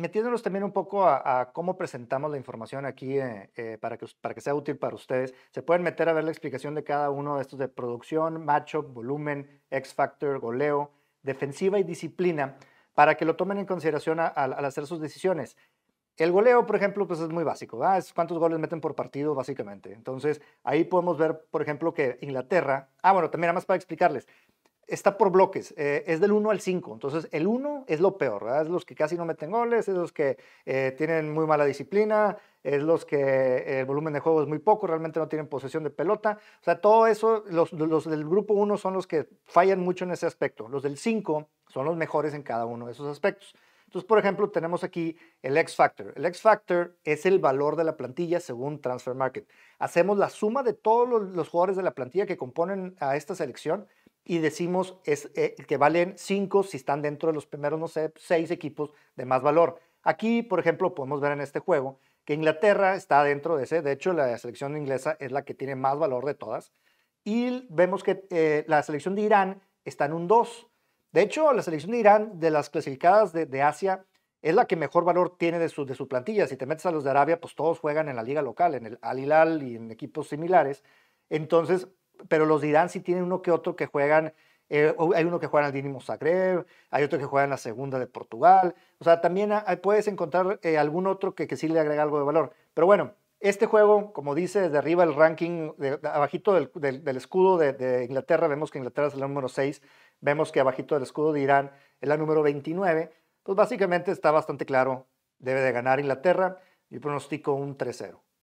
metiéndonos también un poco a, cómo presentamos la información aquí eh, eh, para, que, para que sea útil para ustedes, se pueden meter a ver la explicación de cada uno de estos de producción, matchup, volumen, X factor, goleo, defensiva y disciplina, para que lo tomen en consideración al hacer sus decisiones. El goleo, por ejemplo, pues es muy básico, ¿verdad? es cuántos goles meten por partido, básicamente. Entonces, ahí podemos ver, por ejemplo, que Inglaterra, ah, bueno, también nada más para explicarles, está por bloques, eh, es del 1 al 5. Entonces, el 1 es lo peor, ¿verdad? Es los que casi no meten goles, es los que eh, tienen muy mala disciplina, es los que el volumen de juego es muy poco, realmente no tienen posesión de pelota. O sea, todo eso, los, del grupo 1 son los que fallan mucho en ese aspecto. Los del 5 son los mejores en cada uno de esos aspectos. Entonces, por ejemplo, tenemos aquí el X Factor. El X Factor es el valor de la plantilla según Transfer Market. Hacemos la suma de todos los jugadores de la plantilla que componen a esta selección y decimos es, eh, que valen 5 si están dentro de los primeros, no sé, 6 equipos de más valor. Aquí, por ejemplo, podemos ver en este juego que Inglaterra está dentro de ese. De hecho, la selección inglesa es la que tiene más valor de todas. Y vemos que eh, la selección de Irán está en un 2. De hecho, la selección de Irán, de las clasificadas de, Asia, es la que mejor valor tiene de su, de su plantilla. Si te metes a los de Arabia, pues todos juegan en la liga local, en el Al Hilal y en equipos similares. Entonces, pero los de Irán sí tienen uno que otro que juegan, eh, hay uno que juega al Dinamo Zagreb, hay otro que juega en la segunda de Portugal, o sea, también puedes encontrar eh, algún otro que, sí le agrega algo de valor. Pero bueno, este juego, como dice, desde arriba el ranking, de, abajito del, escudo de, Inglaterra, vemos que Inglaterra es la número 6, vemos que abajito del escudo de Irán es la número 29, pues básicamente está bastante claro, debe de ganar Inglaterra, yo pronostico un 3-0.